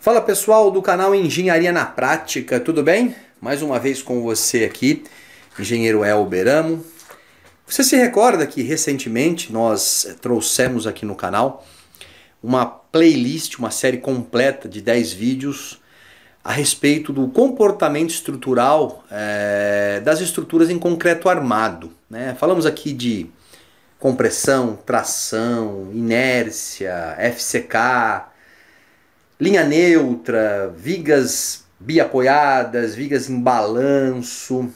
Fala pessoal do canal Engenharia na Prática, tudo bem? Mais uma vez com você aqui, engenheiro Elberamo. Você se recorda que recentemente nós trouxemos aqui no canal uma playlist, uma série completa de 10 vídeos a respeito do comportamento estrutural é, das estruturas em concreto armado. Né? Falamos aqui de compressão, tração, inércia, FCK, linha neutra, vigas biapoiadas, vigas em balanço,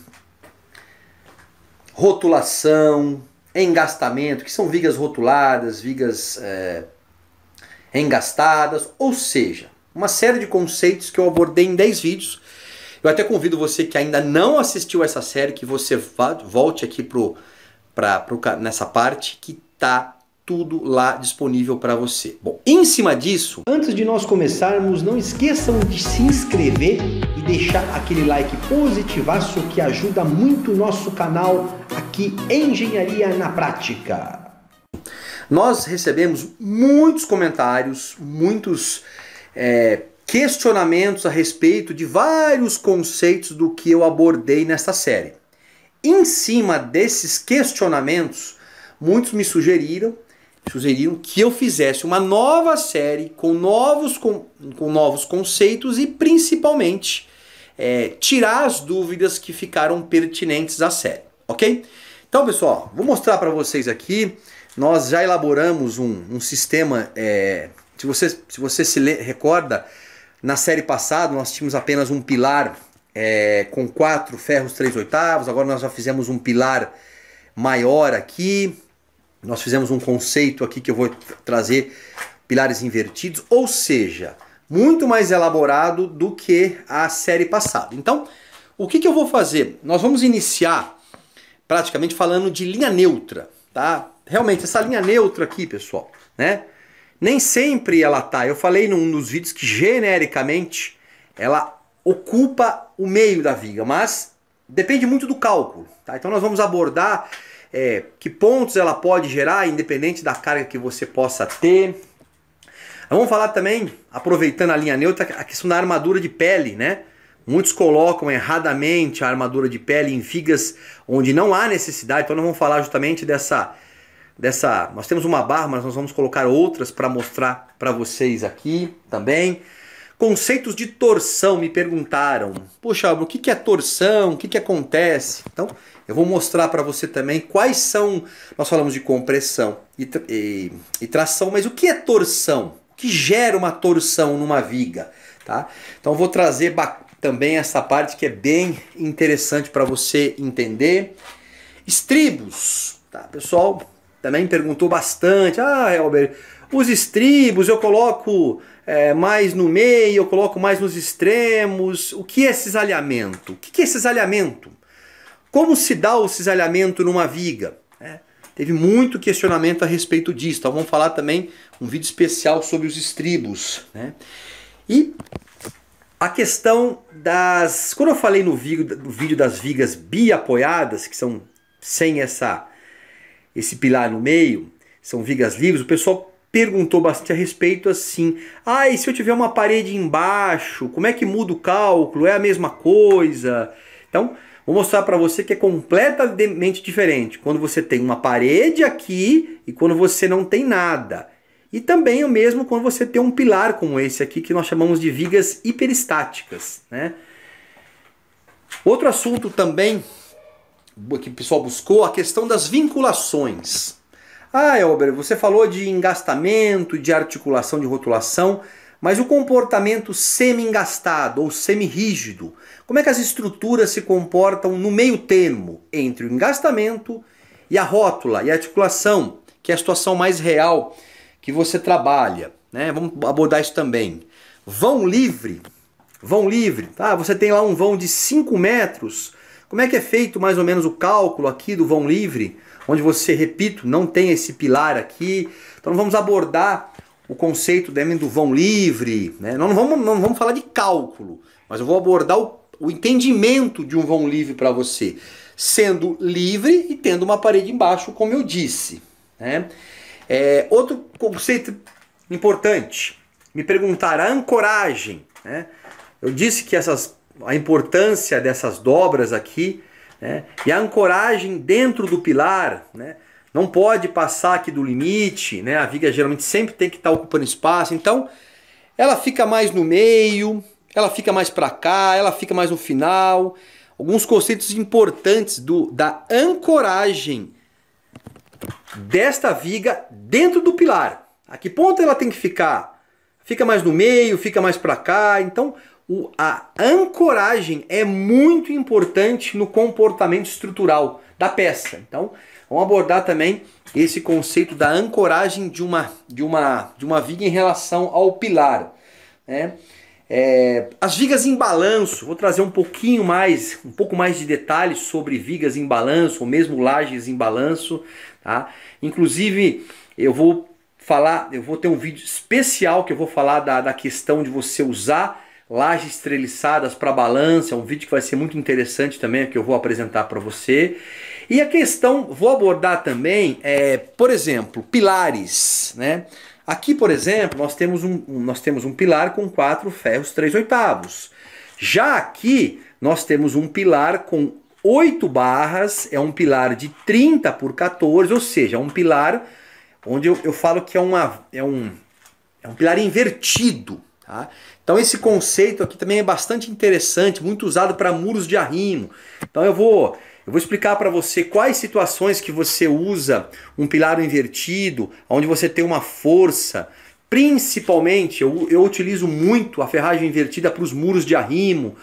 rotulação, engastamento, que são vigas rotuladas, vigas é, engastadas, ou seja, uma série de conceitos que eu abordei em 10 vídeos. Eu até convido você que ainda não assistiu essa série que você volte aqui pro, pra, pro, nessa parte que tá tudo lá disponível para você. Bom, em cima disso, antes de nós começarmos, não esqueçam de se inscrever e deixar aquele like positivaço que ajuda muito o nosso canal aqui Engenharia na Prática. Nós recebemos muitos comentários, muitos é, questionamentos a respeito de vários conceitos do que eu abordei nesta série. Em cima desses questionamentos, muitos me sugeriram sugeriram que eu fizesse uma nova série com novos, com, com novos conceitos e principalmente é, tirar as dúvidas que ficaram pertinentes à série, ok? Então, pessoal, vou mostrar para vocês aqui. Nós já elaboramos um, um sistema. É, se, você, se você se recorda, na série passada nós tínhamos apenas um pilar é, com quatro ferros 3 oitavos. Agora nós já fizemos um pilar maior aqui. Nós fizemos um conceito aqui que eu vou trazer pilares invertidos, ou seja, muito mais elaborado do que a série passada. Então, o que, que eu vou fazer? Nós vamos iniciar praticamente falando de linha neutra, tá? Realmente, essa linha neutra aqui, pessoal, né? Nem sempre ela tá. Eu falei num dos vídeos que genericamente ela ocupa o meio da viga, mas depende muito do cálculo, tá? Então nós vamos abordar é, que pontos ela pode gerar, independente da carga que você possa ter. Vamos falar também, aproveitando a linha neutra, a questão da armadura de pele, né? Muitos colocam erradamente a armadura de pele em vigas onde não há necessidade, então nós vamos falar justamente dessa. dessa nós temos uma barra, mas nós vamos colocar outras para mostrar para vocês aqui também. Conceitos de torção me perguntaram. puxa Álvaro, o que é torção? O que acontece? Então, eu vou mostrar para você também quais são. Nós falamos de compressão e, e, e, tração, mas o que é torção? O que gera uma torção numa viga? Tá? Então, eu vou trazer também essa parte que é bem interessante para você entender. Estribos, tá? pessoal também perguntou bastante. Ah, Helber, os estribos eu coloco é, mais no meio, eu coloco mais nos extremos. O que é cisalhamento? O que é cisalhamento? Como se dá o cisalhamento numa viga? É, teve muito questionamento a respeito disso. Então vamos falar também um vídeo especial sobre os estribos. Né? E a questão das. Quando eu falei no vídeo, no vídeo das vigas biapoiadas, que são sem essa, esse pilar no meio, são vigas livres, o pessoal perguntou bastante a respeito assim: "Ah, e se eu tiver uma parede embaixo, como é que muda o cálculo? É a mesma coisa?". Então, vou mostrar para você que é completamente diferente quando você tem uma parede aqui e quando você não tem nada. E também o mesmo quando você tem um pilar como esse aqui que nós chamamos de vigas hiperestáticas, né? Outro assunto também que o pessoal buscou, a questão das vinculações. Ah, Elber, você falou de engastamento, de articulação, de rotulação, mas o comportamento semi-engastado ou semi-rígido, como é que as estruturas se comportam no meio termo entre o engastamento e a rótula e a articulação, que é a situação mais real que você trabalha? Né? Vamos abordar isso também. Vão livre, vão livre, Ah, Você tem lá um vão de 5 metros como é que é feito mais ou menos o cálculo aqui do vão livre, onde você, repito, não tem esse pilar aqui. Então vamos abordar o conceito do vão livre. Né? Não, vamos, não vamos falar de cálculo, mas eu vou abordar o, o entendimento de um vão livre para você, sendo livre e tendo uma parede embaixo, como eu disse. Né? É, outro conceito importante, me perguntar a ancoragem. Né? Eu disse que essas a importância dessas dobras aqui né? e a ancoragem dentro do pilar. Né? Não pode passar aqui do limite, né? a viga geralmente sempre tem que estar tá ocupando espaço, então ela fica mais no meio, ela fica mais para cá, ela fica mais no final. Alguns conceitos importantes do, da ancoragem desta viga dentro do pilar. A que ponto ela tem que ficar? Fica mais no meio, fica mais para cá. Então, o, a ancoragem é muito importante no comportamento estrutural da peça. Então, vamos abordar também esse conceito da ancoragem de uma, de uma, de uma viga em relação ao pilar. Né? É, as vigas em balanço, vou trazer um pouquinho mais, um pouco mais de detalhes sobre vigas em balanço, ou mesmo lajes em balanço. Tá? Inclusive, eu vou falar, eu vou ter um vídeo especial que eu vou falar da, da questão de você usar lajes treliçadas para balança, um vídeo que vai ser muito interessante também, que eu vou apresentar para você. E a questão, vou abordar também, é, por exemplo, pilares, né? Aqui, por exemplo, nós temos um, nós temos um pilar com quatro ferros 3 oitavos. Já aqui, nós temos um pilar com oito barras, é um pilar de 30 por 14, ou seja, é um pilar onde eu, eu falo que é, uma, é, um, é um pilar invertido. Tá? Então esse conceito aqui também é bastante interessante, muito usado para muros de arrimo. Então eu vou eu vou explicar para você quais situações que você usa um pilar invertido, onde você tem uma força. Principalmente eu, eu utilizo muito a ferragem invertida para os muros de arrimo,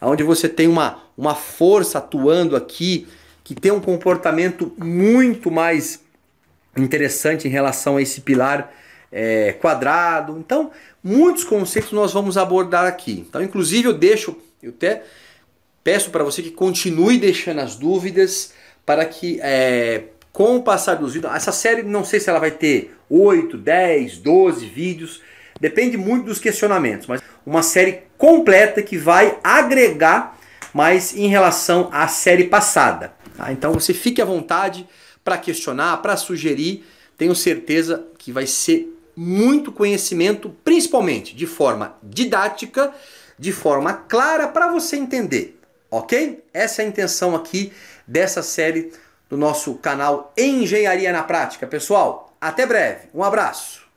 onde você tem uma, uma força atuando aqui que tem um comportamento muito mais interessante em relação a esse pilar é, quadrado. Então, muitos conceitos nós vamos abordar aqui. Então, inclusive, eu deixo, eu até peço para você que continue deixando as dúvidas para que é, com o passar dos vídeos, essa série não sei se ela vai ter 8, 10, 12 vídeos, depende muito dos questionamentos, mas uma série completa que vai agregar mais em relação à série passada. Tá? Então você fique à vontade para questionar, para sugerir, tenho certeza que vai ser muito conhecimento, principalmente de forma didática, de forma clara para você entender, ok? Essa é a intenção aqui dessa série do nosso canal Engenharia na Prática, pessoal. Até breve, um abraço!